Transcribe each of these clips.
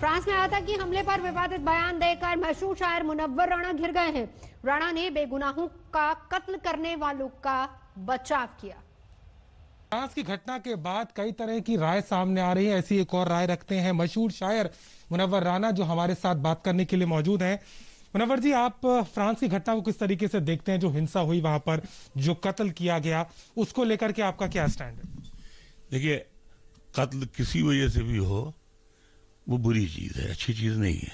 France में आतंकी हमले पर विवादित बयान देकर मशहूर शायर मुनव्वर राणा घिर गए हैं राणा ने बेगुनाहों का कत्ल करने वालों का बचाव किया फ्रांस की घटना के बाद कई तरह की राय सामने आ रही है ऐसी एक और राय रखते हैं मशहूर शायर मुनव्वर राणा जो हमारे साथ बात करने के लिए मौजूद हैं मुनवर जी आप फ्रांस की घटना को किस तरीके से देखते हैं जो हिंसा हुई वहां पर जो कत्ल किया गया उसको लेकर के आपका क्या स्टैंड है देखिए कत्ल किसी वजह से भी हो वो बुरी चीज़ है अच्छी चीज़ नहीं है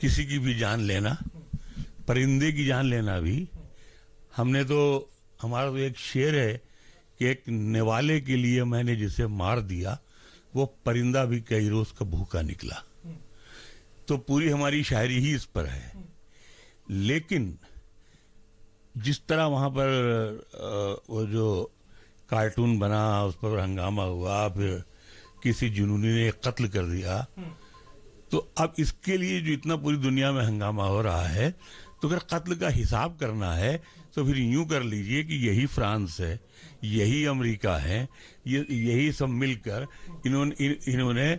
किसी की भी जान लेना परिंदे की जान लेना भी हमने तो हमारा तो एक शेर है कि एक नेवाले के लिए मैंने जिसे मार दिया वो परिंदा भी कई रोज का भूखा निकला तो पूरी हमारी शायरी ही इस पर है लेकिन जिस तरह वहाँ पर वो जो कार्टून बना उस पर हंगामा हुआ फिर किसी जुनूनी ने कत्ल कर दिया हम्म। तो अब इसके लिए जो इतना पूरी दुनिया में हंगामा हो रहा है तो अगर कत्ल का हिसाब करना है तो फिर यूं कर लीजिए कि यही फ्रांस है यही अमेरिका है ये यही सब मिलकर इन्होंने इन, इन्होंने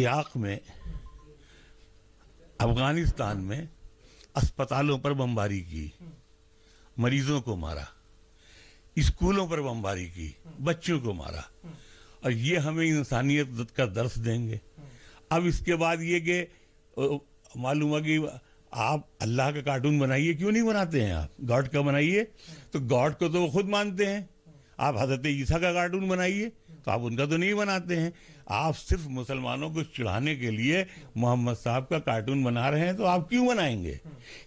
इराक में अफगानिस्तान में अस्पतालों पर बमबारी की मरीजों को मारा स्कूलों पर बमबारी की बच्चों को मारा और ये हमें इंसानियत का दर्श देंगे अब इसके बाद ये कि मालूम है कि आप अल्लाह का कार्टून बनाइए क्यों नहीं बनाते हैं आप गॉड का बनाइए तो गॉड को तो वो खुद मानते हैं आप हजरत ईसा का कार्टून बनाइए तो आप उनका तो नहीं बनाते हैं आप सिर्फ मुसलमानों को चढ़ाने के लिए मोहम्मद साहब का कार्टून बना रहे हैं तो आप क्यों बनाएंगे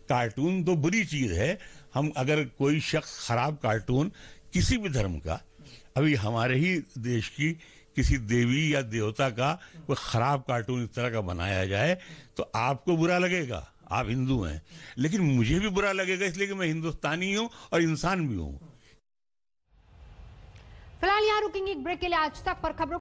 कार्टून तो बुरी चीज़ है हम अगर कोई शख्स खराब कार्टून किसी भी धर्म का अभी हमारे ही देश की किसी देवी या देवता का कोई खराब कार्टून इस तरह का बनाया जाए तो आपको बुरा लगेगा आप हिंदू हैं लेकिन मुझे भी बुरा लगेगा इसलिए कि मैं हिंदुस्तानी हूं और इंसान भी हूं फिलहाल यहां रुकेंगे एक ब्रेक के लिए आज तक पर खबरों